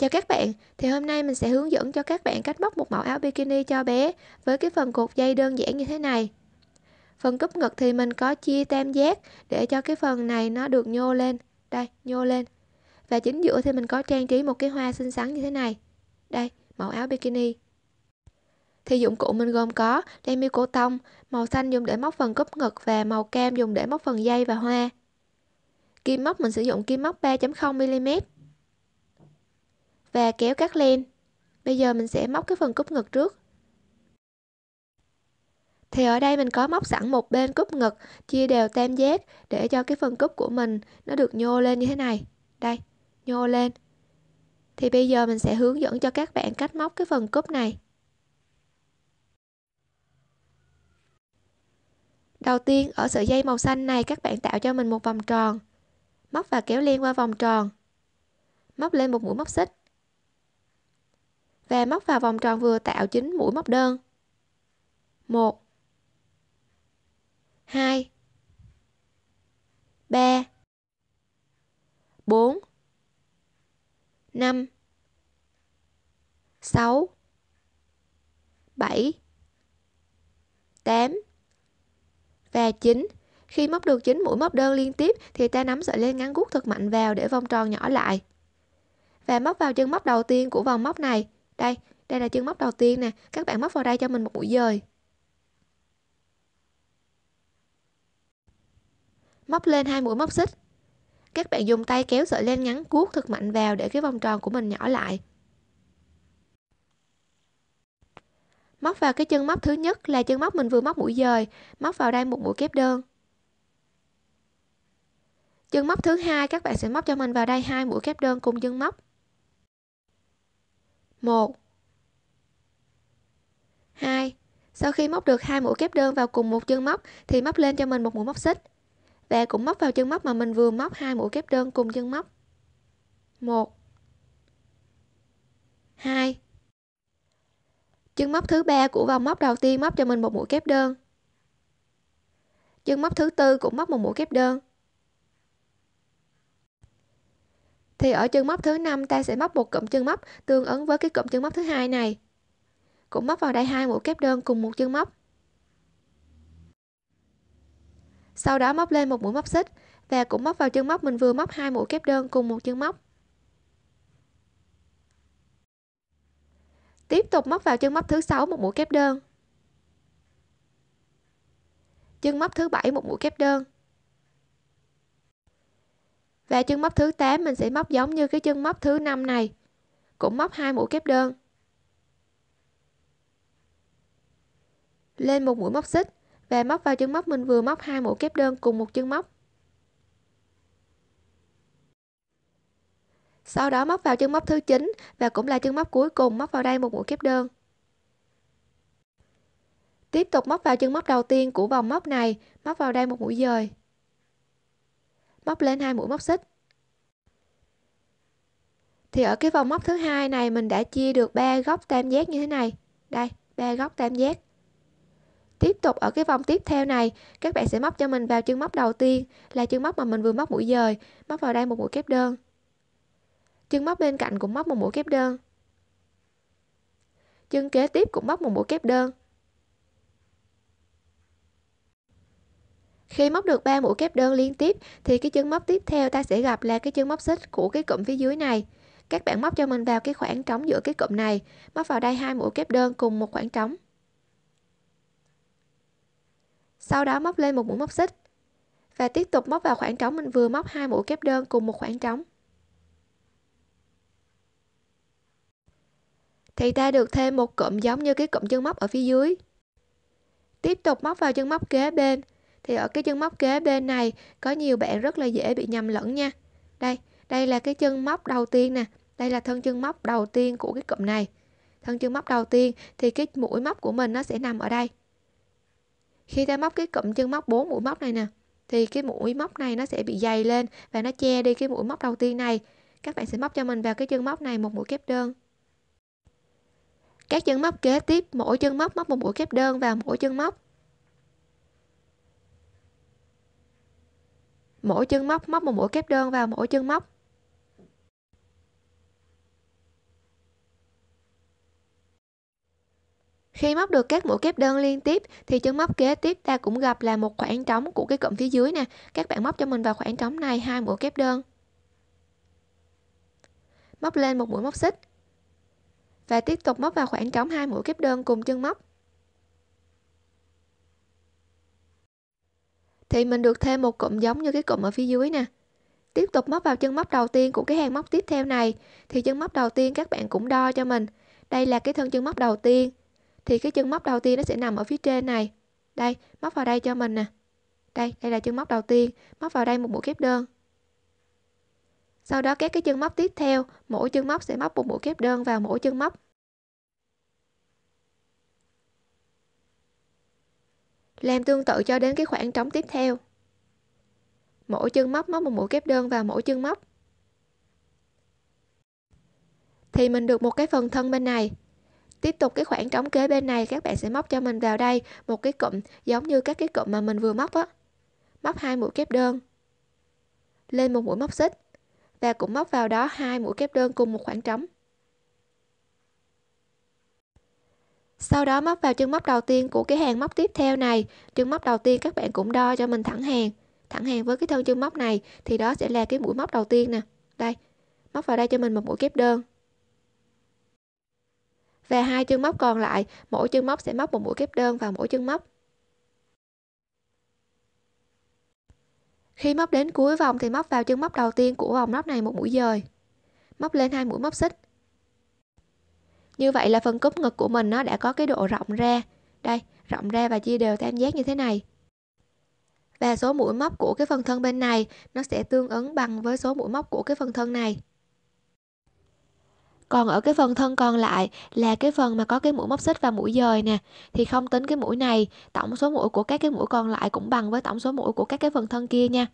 Chào các bạn, thì hôm nay mình sẽ hướng dẫn cho các bạn cách móc một mẫu áo bikini cho bé với cái phần cột dây đơn giản như thế này. Phần cúp ngực thì mình có chia tam giác để cho cái phần này nó được nhô lên. Đây, nhô lên. Và chính giữa thì mình có trang trí một cái hoa xinh xắn như thế này. Đây, mẫu áo bikini. Thì dụng cụ mình gồm có đen mi cổ tông, màu xanh dùng để móc phần cúp ngực và màu cam dùng để móc phần dây và hoa. Kim móc mình sử dụng kim móc 3.0mm và kéo cắt len. Bây giờ mình sẽ móc cái phần cúp ngực trước. Thì ở đây mình có móc sẵn một bên cúp ngực chia đều tam giác để cho cái phần cúp của mình nó được nhô lên như thế này. Đây, nhô lên. Thì bây giờ mình sẽ hướng dẫn cho các bạn cách móc cái phần cúp này. Đầu tiên ở sợi dây màu xanh này các bạn tạo cho mình một vòng tròn. Móc và kéo len qua vòng tròn. Móc lên một mũi móc xích và móc vào vòng tròn vừa tạo chính mũi móc đơn 1 2 3 4 5 6 7 8 và 9 khi móc được 9 mũi móc đơn liên tiếp thì ta nắm sợi len ngắn gút thật mạnh vào để vòng tròn nhỏ lại và móc vào chân móc đầu tiên của vòng móc này đây, đây là chân móc đầu tiên nè. Các bạn móc vào đây cho mình một mũi dời. Móc lên hai mũi móc xích. Các bạn dùng tay kéo sợi len ngắn cuốc thật mạnh vào để cái vòng tròn của mình nhỏ lại. Móc vào cái chân móc thứ nhất là chân móc mình vừa móc mũi dời, móc vào đây một mũi kép đơn. Chân móc thứ hai các bạn sẽ móc cho mình vào đây hai mũi kép đơn cùng chân móc. 1 2 Sau khi móc được hai mũi kép đơn vào cùng một chân móc thì móc lên cho mình một mũi móc xích và cũng móc vào chân móc mà mình vừa móc hai mũi kép đơn cùng chân móc 1 2 chân móc thứ ba của vòng móc đầu tiên móc cho mình một mũi kép đơn chân móc thứ tư cũng móc một mũi kép đơn thì ở chân móc thứ năm ta sẽ móc một cụm chân móc tương ứng với cái cụm chân móc thứ hai này cũng móc vào đây hai mũi kép đơn cùng một chân móc sau đó móc lên một mũi móc xích và cũng móc vào chân móc mình vừa móc hai mũi kép đơn cùng một chân móc tiếp tục móc vào chân móc thứ sáu một mũi kép đơn chân móc thứ bảy một mũi kép đơn và chân móc thứ 8 mình sẽ móc giống như cái chân móc thứ năm này cũng móc hai mũi kép đơn lên một mũi móc xích và móc vào chân móc mình vừa móc hai mũi kép đơn cùng một chân móc sau đó móc vào chân móc thứ 9 và cũng là chân móc cuối cùng móc vào đây một mũi kép đơn tiếp tục móc vào chân móc đầu tiên của vòng móc này móc vào đây một mũi dời móc lên hai mũi móc xích thì ở cái vòng móc thứ hai này mình đã chia được ba góc tam giác như thế này đây ba góc tam giác tiếp tục ở cái vòng tiếp theo này các bạn sẽ móc cho mình vào chân móc đầu tiên là chân móc mà mình vừa móc mũi dời móc vào đây một mũi kép đơn chân móc bên cạnh cũng móc một mũi kép đơn chân kế tiếp cũng móc một mũi kép đơn khi móc được 3 mũi kép đơn liên tiếp thì cái chân móc tiếp theo ta sẽ gặp là cái chân móc xích của cái cụm phía dưới này các bạn móc cho mình vào cái khoảng trống giữa cái cụm này móc vào đây hai mũi kép đơn cùng một khoảng trống sau đó móc lên một mũi móc xích và tiếp tục móc vào khoảng trống mình vừa móc hai mũi kép đơn cùng một khoảng trống thì ta được thêm một cụm giống như cái cụm chân móc ở phía dưới tiếp tục móc vào chân móc kế bên thì ở cái chân móc kế bên này có nhiều bạn rất là dễ bị nhầm lẫn nha đây đây là cái chân móc đầu tiên nè đây là thân chân móc đầu tiên của cái cụm này thân chân móc đầu tiên thì cái mũi móc của mình nó sẽ nằm ở đây khi ta móc cái cụm chân móc bốn mũi móc này nè thì cái mũi móc này nó sẽ bị dày lên và nó che đi cái mũi móc đầu tiên này các bạn sẽ móc cho mình vào cái chân móc này một mũi kép đơn các chân móc kế tiếp mỗi chân móc móc một mũi kép đơn vào mỗi chân móc mỗi chân móc móc một mũi kép đơn vào mỗi chân móc Khi móc được các mũi kép đơn liên tiếp thì chân móc kế tiếp ta cũng gặp là một khoảng trống của cái cụm phía dưới nè. Các bạn móc cho mình vào khoảng trống này hai mũi kép đơn. Móc lên một mũi móc xích. Và tiếp tục móc vào khoảng trống hai mũi kép đơn cùng chân móc. thì mình được thêm một cụm giống như cái cụm ở phía dưới nè tiếp tục móc vào chân móc đầu tiên của cái hàng móc tiếp theo này thì chân móc đầu tiên các bạn cũng đo cho mình đây là cái thân chân móc đầu tiên thì cái chân móc đầu tiên nó sẽ nằm ở phía trên này đây móc vào đây cho mình nè đây đây là chân móc đầu tiên móc vào đây một mũi kép đơn sau đó các cái chân móc tiếp theo mỗi chân móc sẽ móc một mũi kép đơn vào mỗi chân móc làm tương tự cho đến cái khoảng trống tiếp theo mỗi chân móc móc một mũi kép đơn vào mỗi chân móc thì mình được một cái phần thân bên này tiếp tục cái khoảng trống kế bên này các bạn sẽ móc cho mình vào đây một cái cụm giống như các cái cụm mà mình vừa móc á móc hai mũi kép đơn lên một mũi móc xích và cũng móc vào đó hai mũi kép đơn cùng một khoảng trống sau đó móc vào chân móc đầu tiên của cái hàng móc tiếp theo này chân móc đầu tiên các bạn cũng đo cho mình thẳng hàng thẳng hàng với cái thân chân móc này thì đó sẽ là cái mũi móc đầu tiên nè đây móc vào đây cho mình một mũi kép đơn và hai chân móc còn lại mỗi chân móc sẽ móc một mũi kép đơn vào mỗi chân móc khi móc đến cuối vòng thì móc vào chân móc đầu tiên của vòng móc này một mũi dời móc lên hai mũi móc xích như vậy là phần cúp ngực của mình nó đã có cái độ rộng ra đây rộng ra và chia đều tam giác như thế này và số mũi móc của cái phần thân bên này nó sẽ tương ứng bằng với số mũi móc của cái phần thân này còn ở cái phần thân còn lại là cái phần mà có cái mũi móc xích và mũi dời nè thì không tính cái mũi này tổng số mũi của các cái mũi còn lại cũng bằng với tổng số mũi của các cái phần thân kia nha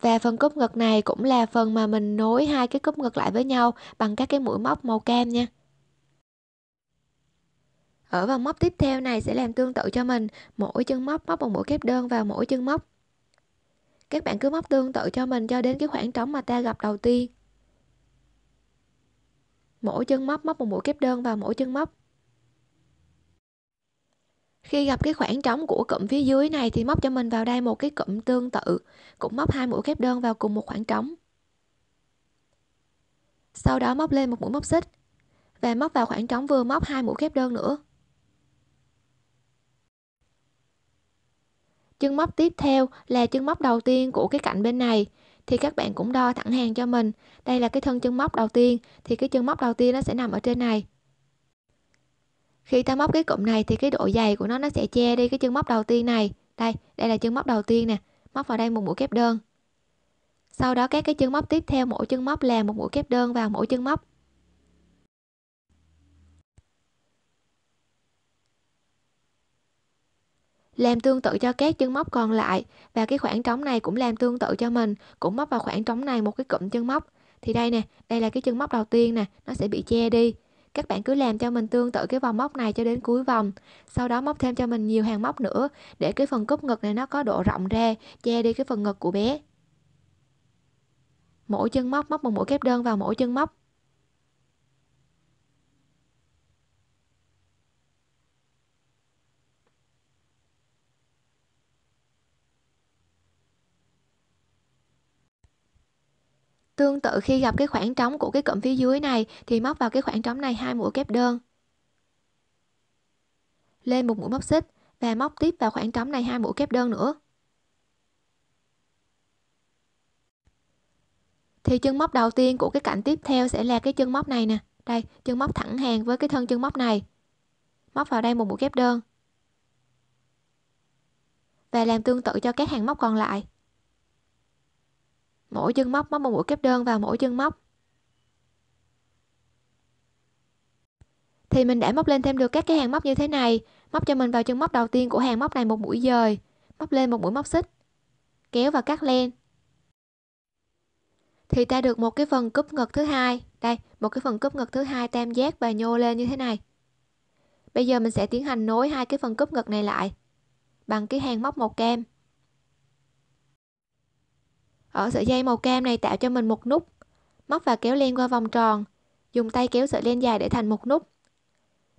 và phần cúp ngực này cũng là phần mà mình nối hai cái cúp ngực lại với nhau bằng các cái mũi móc màu cam nha ở vòng móc tiếp theo này sẽ làm tương tự cho mình mỗi chân móc móc một mũi kép đơn vào mỗi chân móc các bạn cứ móc tương tự cho mình cho đến cái khoảng trống mà ta gặp đầu tiên mỗi chân móc móc một mũi kép đơn vào mỗi chân móc khi gặp cái khoảng trống của cụm phía dưới này thì móc cho mình vào đây một cái cụm tương tự cũng móc hai mũi kép đơn vào cùng một khoảng trống sau đó móc lên một mũi móc xích và móc vào khoảng trống vừa móc hai mũi kép đơn nữa chân móc tiếp theo là chân móc đầu tiên của cái cạnh bên này thì các bạn cũng đo thẳng hàng cho mình đây là cái thân chân móc đầu tiên thì cái chân móc đầu tiên nó sẽ nằm ở trên này khi ta móc cái cụm này thì cái độ dày của nó nó sẽ che đi cái chân móc đầu tiên này đây đây là chân móc đầu tiên nè móc vào đây một mũi kép đơn sau đó các cái chân móc tiếp theo mỗi chân móc là một mũi kép đơn vào mỗi chân móc làm tương tự cho các chân móc còn lại và cái khoảng trống này cũng làm tương tự cho mình cũng móc vào khoảng trống này một cái cụm chân móc thì đây nè đây là cái chân móc đầu tiên nè nó sẽ bị che đi các bạn cứ làm cho mình tương tự cái vòng móc này cho đến cuối vòng sau đó móc thêm cho mình nhiều hàng móc nữa để cái phần cúp ngực này nó có độ rộng ra che đi cái phần ngực của bé mỗi chân móc móc một mũi kép đơn vào mỗi chân móc Tương tự khi gặp cái khoảng trống của cái cụm phía dưới này thì móc vào cái khoảng trống này hai mũi kép đơn. Lên một mũi móc xích và móc tiếp vào khoảng trống này hai mũi kép đơn nữa. Thì chân móc đầu tiên của cái cạnh tiếp theo sẽ là cái chân móc này nè. Đây, chân móc thẳng hàng với cái thân chân móc này. Móc vào đây một mũi kép đơn. Và làm tương tự cho các hàng móc còn lại mỗi chân móc móc một mũi kép đơn vào mỗi chân móc thì mình đã móc lên thêm được các cái hàng móc như thế này móc cho mình vào chân móc đầu tiên của hàng móc này một mũi dời móc lên một mũi móc xích kéo và cắt len thì ta được một cái phần cúp ngực thứ hai đây một cái phần cúp ngực thứ hai tam giác và nhô lên như thế này bây giờ mình sẽ tiến hành nối hai cái phần cúp ngực này lại bằng cái hàng móc màu kem. Ở ờ, sợi dây màu cam này tạo cho mình một nút. Móc và kéo len qua vòng tròn. Dùng tay kéo sợi len dài để thành một nút.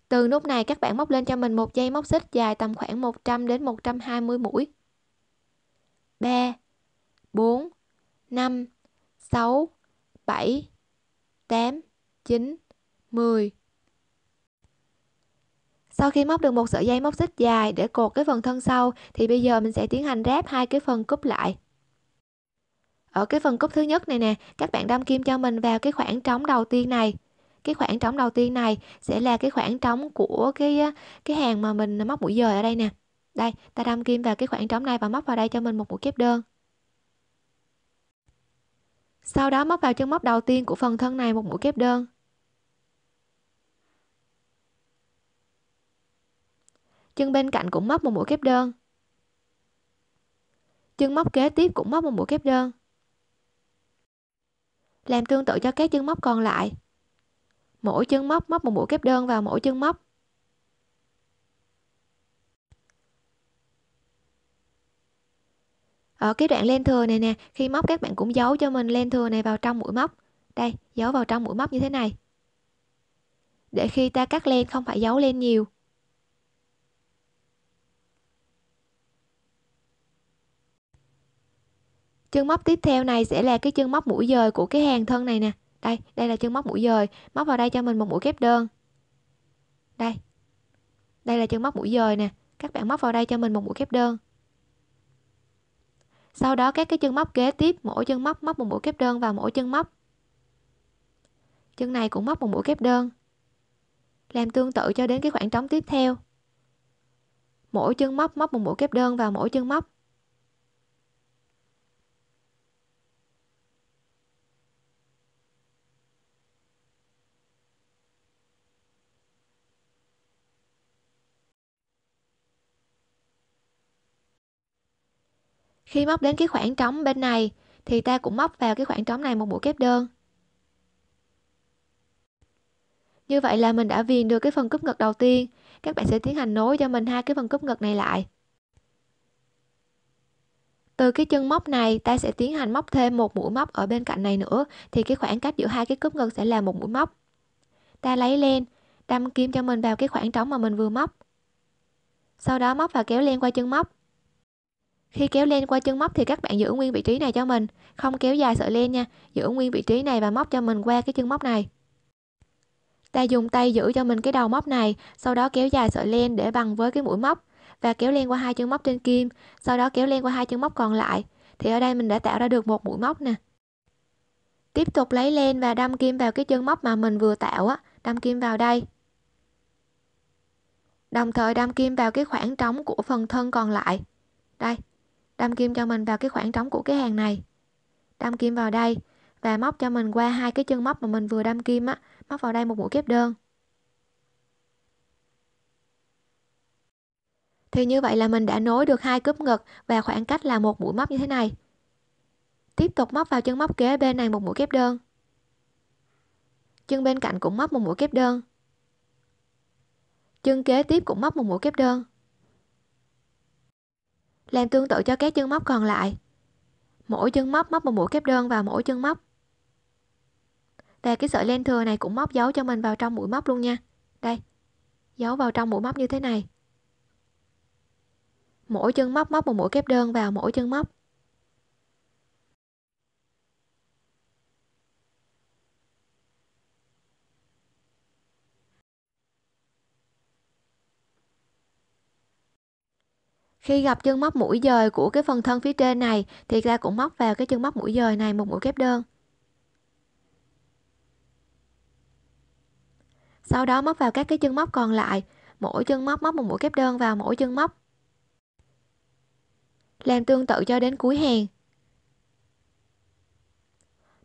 Từ nút này các bạn móc lên cho mình một dây móc xích dài tầm khoảng 100 đến 120 mũi. 3 4 5 6 7 8 9 10 sau khi móc được một sợi dây móc xích dài để cột cái phần thân sau thì bây giờ mình sẽ tiến hành ráp hai cái phần cúp lại ở cái phần cúp thứ nhất này nè các bạn đâm kim cho mình vào cái khoảng trống đầu tiên này cái khoảng trống đầu tiên này sẽ là cái khoảng trống của cái cái hàng mà mình móc mũi dời ở đây nè đây ta đâm kim vào cái khoảng trống này và móc vào đây cho mình một mũi kép đơn sau đó móc vào chân móc đầu tiên của phần thân này một mũi kép đơn chân bên cạnh cũng móc một mũi kép đơn chân móc kế tiếp cũng móc một mũi kép đơn làm tương tự cho các chân móc còn lại mỗi chân móc móc một mũi kép đơn vào mỗi chân móc ở cái đoạn len thừa này nè khi móc các bạn cũng giấu cho mình len thừa này vào trong mũi móc đây giấu vào trong mũi móc như thế này để khi ta cắt len không phải giấu len nhiều chân móc tiếp theo này sẽ là cái chân móc mũi dời của cái hàng thân này nè đây đây là chân móc mũi dời móc vào đây cho mình một mũi kép đơn đây đây là chân móc mũi dời nè các bạn móc vào đây cho mình một mũi kép đơn sau đó các cái chân móc kế tiếp mỗi chân móc móc một mũi kép đơn vào mỗi chân móc chân này cũng móc một mũi kép đơn làm tương tự cho đến cái khoảng trống tiếp theo mỗi chân móc móc một mũi kép đơn vào mỗi chân móc Khi móc đến cái khoảng trống bên này thì ta cũng móc vào cái khoảng trống này một mũi kép đơn. Như vậy là mình đã viền được cái phần cúp ngực đầu tiên. Các bạn sẽ tiến hành nối cho mình hai cái phần cúp ngực này lại. Từ cái chân móc này ta sẽ tiến hành móc thêm một mũi móc ở bên cạnh này nữa thì cái khoảng cách giữa hai cái cúp ngực sẽ là một mũi móc. Ta lấy len, đâm kim cho mình vào cái khoảng trống mà mình vừa móc. Sau đó móc và kéo len qua chân móc khi kéo len qua chân móc thì các bạn giữ nguyên vị trí này cho mình không kéo dài sợi len nha giữ nguyên vị trí này và móc cho mình qua cái chân móc này ta dùng tay giữ cho mình cái đầu móc này sau đó kéo dài sợi len để bằng với cái mũi móc và kéo len qua hai chân móc trên kim sau đó kéo len qua hai chân móc còn lại thì ở đây mình đã tạo ra được một mũi móc nè tiếp tục lấy len và đâm kim vào cái chân móc mà mình vừa tạo á đâm kim vào đây đồng thời đâm kim vào cái khoảng trống của phần thân còn lại đây đâm kim cho mình vào cái khoảng trống của cái hàng này đâm kim vào đây và móc cho mình qua hai cái chân móc mà mình vừa đâm kim á móc vào đây một mũi kép đơn thì như vậy là mình đã nối được hai cúp ngực và khoảng cách là một mũi móc như thế này tiếp tục móc vào chân móc kế bên này một mũi kép đơn chân bên cạnh cũng móc một mũi kép đơn chân kế tiếp cũng móc một mũi kép đơn làm tương tự cho các chân móc còn lại. Mỗi chân móc móc một mũi kép đơn vào mỗi chân móc. Và cái sợi len thừa này cũng móc dấu cho mình vào trong mũi móc luôn nha. Đây. Dấu vào trong mũi móc như thế này. Mỗi chân móc móc một mũi kép đơn vào mỗi chân móc. khi gặp chân móc mũi dời của cái phần thân phía trên này thì ta cũng móc vào cái chân móc mũi dời này một mũi kép đơn sau đó móc vào các cái chân móc còn lại mỗi chân móc móc một mũi kép đơn vào mỗi chân móc làm tương tự cho đến cuối hàng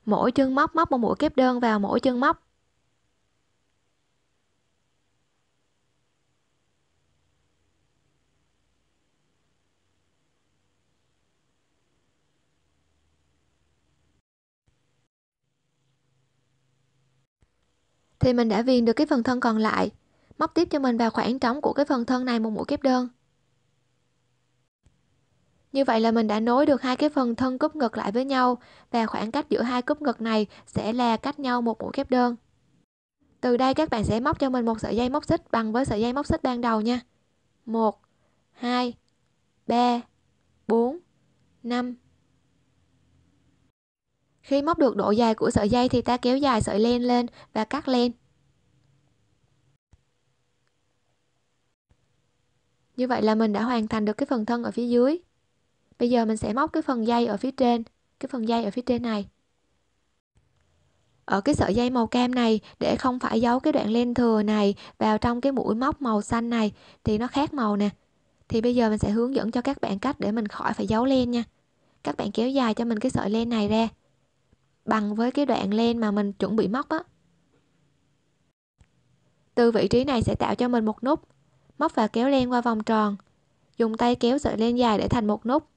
mỗi chân móc móc một mũi kép đơn vào mỗi chân móc thì mình đã viền được cái phần thân còn lại, móc tiếp cho mình vào khoảng trống của cái phần thân này một mũi kép đơn. Như vậy là mình đã nối được hai cái phần thân cúp ngực lại với nhau và khoảng cách giữa hai cúp ngực này sẽ là cách nhau một mũi kép đơn. Từ đây các bạn sẽ móc cho mình một sợi dây móc xích bằng với sợi dây móc xích ban đầu nha. 1 2 3 4 5 khi móc được độ dài của sợi dây thì ta kéo dài sợi len lên và cắt len. Như vậy là mình đã hoàn thành được cái phần thân ở phía dưới. Bây giờ mình sẽ móc cái phần dây ở phía trên, cái phần dây ở phía trên này. Ở cái sợi dây màu cam này để không phải giấu cái đoạn len thừa này vào trong cái mũi móc màu xanh này thì nó khác màu nè. Thì bây giờ mình sẽ hướng dẫn cho các bạn cách để mình khỏi phải giấu len nha. Các bạn kéo dài cho mình cái sợi len này ra bằng với cái đoạn len mà mình chuẩn bị móc á từ vị trí này sẽ tạo cho mình một nút móc và kéo len qua vòng tròn dùng tay kéo sợi len dài để thành một nút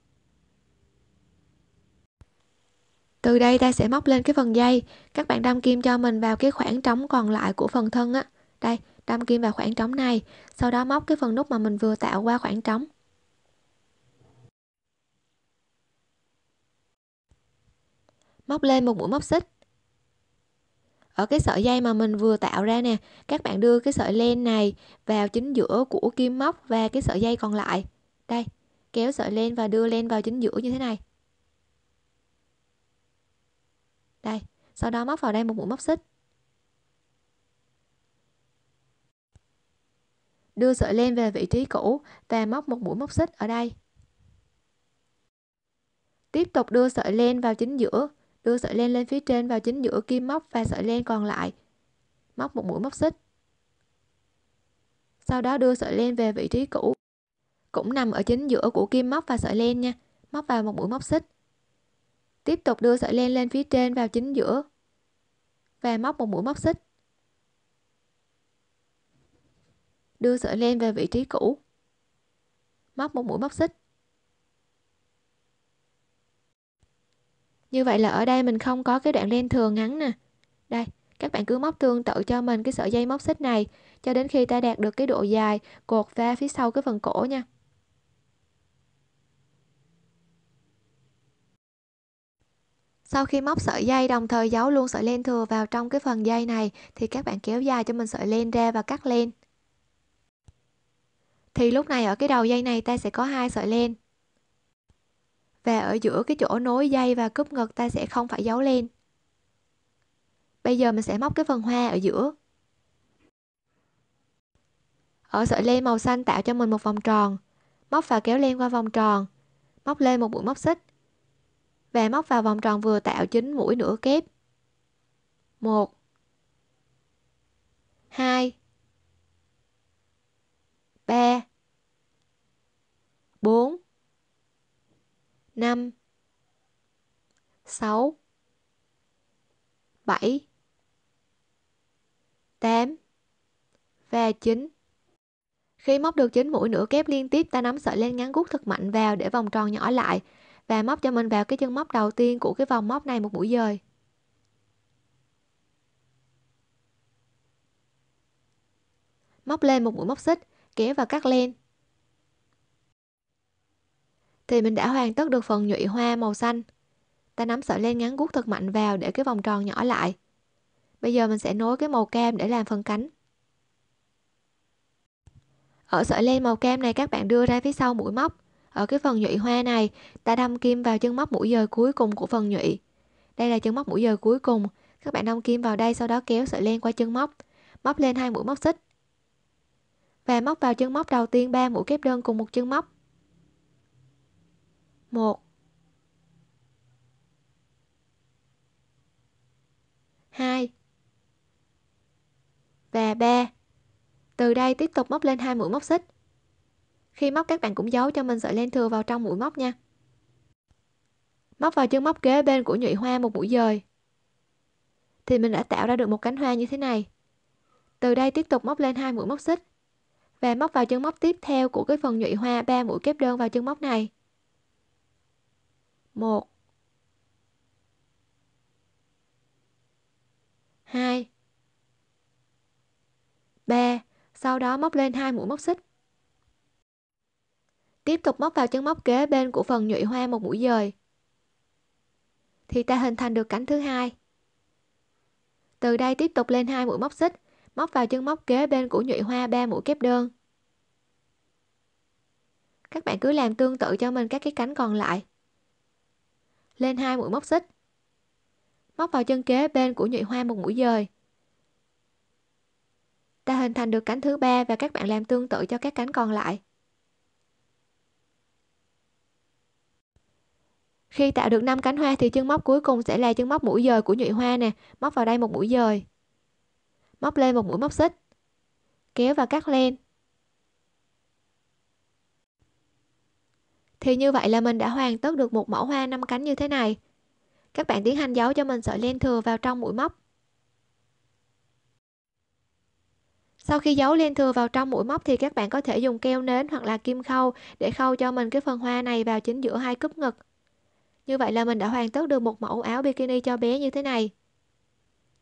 từ đây ta sẽ móc lên cái phần dây các bạn đâm kim cho mình vào cái khoảng trống còn lại của phần thân á đây đâm kim vào khoảng trống này sau đó móc cái phần nút mà mình vừa tạo qua khoảng trống móc lên một mũi móc xích ở cái sợi dây mà mình vừa tạo ra nè các bạn đưa cái sợi len này vào chính giữa của kim móc và cái sợi dây còn lại đây kéo sợi len và đưa len vào chính giữa như thế này đây sau đó móc vào đây một mũi móc xích đưa sợi len về vị trí cũ và móc một mũi móc xích ở đây tiếp tục đưa sợi len vào chính giữa đưa sợi len lên phía trên vào chính giữa kim móc và sợi len còn lại móc một mũi móc xích sau đó đưa sợi len về vị trí cũ cũng nằm ở chính giữa của kim móc và sợi len nha móc vào một mũi móc xích tiếp tục đưa sợi len lên phía trên vào chính giữa và móc một mũi móc xích đưa sợi len về vị trí cũ móc một mũi móc xích như vậy là ở đây mình không có cái đoạn len thường ngắn nè đây các bạn cứ móc tương tự cho mình cái sợi dây móc xích này cho đến khi ta đạt được cái độ dài cột va phía sau cái phần cổ nha Sau khi móc sợi dây đồng thời giấu luôn sợi len thừa vào trong cái phần dây này thì các bạn kéo dài cho mình sợi len ra và cắt len. Thì lúc này ở cái đầu dây này ta sẽ có hai sợi len và ở giữa cái chỗ nối dây và cúp ngực ta sẽ không phải giấu len bây giờ mình sẽ móc cái phần hoa ở giữa ở sợi len màu xanh tạo cho mình một vòng tròn móc và kéo len qua vòng tròn móc lên một mũi móc xích và móc vào vòng tròn vừa tạo chính mũi nửa kép 1 2 3 4 5 6 7 8 và 9 Khi móc được 9 mũi nửa kép liên tiếp ta nắm sợi len ngắn gút thật mạnh vào để vòng tròn nhỏ lại và móc cho mình vào cái chân móc đầu tiên của cái vòng móc này một mũi dời móc lên một mũi móc xích kéo và cắt len thì mình đã hoàn tất được phần nhụy hoa màu xanh. Ta nắm sợi len ngắn guốc thật mạnh vào để cái vòng tròn nhỏ lại. Bây giờ mình sẽ nối cái màu cam để làm phần cánh. Ở sợi len màu cam này các bạn đưa ra phía sau mũi móc. Ở cái phần nhụy hoa này, ta đâm kim vào chân móc mũi dời cuối cùng của phần nhụy. Đây là chân móc mũi dời cuối cùng. Các bạn đâm kim vào đây sau đó kéo sợi len qua chân móc, móc lên hai mũi móc xích. Và móc vào chân móc đầu tiên ba mũi kép đơn cùng một chân móc một hai và ba Từ đây tiếp tục móc lên hai mũi móc xích. Khi móc các bạn cũng giấu cho mình sợi len thừa vào trong mũi móc nha. Móc vào chân móc kế bên của nhụy hoa một mũi dời. Thì mình đã tạo ra được một cánh hoa như thế này. Từ đây tiếp tục móc lên hai mũi móc xích và móc vào chân móc tiếp theo của cái phần nhụy hoa ba mũi kép đơn vào chân móc này một hai ba sau đó móc lên hai mũi móc xích tiếp tục móc vào chân móc kế bên của phần nhụy hoa một mũi dời thì ta hình thành được cánh thứ hai từ đây tiếp tục lên hai mũi móc xích móc vào chân móc kế bên của nhụy hoa 3 mũi kép đơn các bạn cứ làm tương tự cho mình các cái cánh còn lại lên hai mũi móc xích. Móc vào chân kế bên của nhụy hoa một mũi dời. Ta hình thành được cánh thứ ba và các bạn làm tương tự cho các cánh còn lại. Khi tạo được 5 cánh hoa thì chân móc cuối cùng sẽ là chân móc mũi dời của nhụy hoa nè, móc vào đây một mũi dời. Móc lên một mũi móc xích. Kéo và cắt len. Thì như vậy là mình đã hoàn tất được một mẫu hoa năm cánh như thế này. Các bạn tiến hành giấu cho mình sợi len thừa vào trong mũi móc. Sau khi giấu len thừa vào trong mũi móc thì các bạn có thể dùng keo nến hoặc là kim khâu để khâu cho mình cái phần hoa này vào chính giữa hai cúp ngực. Như vậy là mình đã hoàn tất được một mẫu áo bikini cho bé như thế này.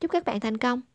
Chúc các bạn thành công!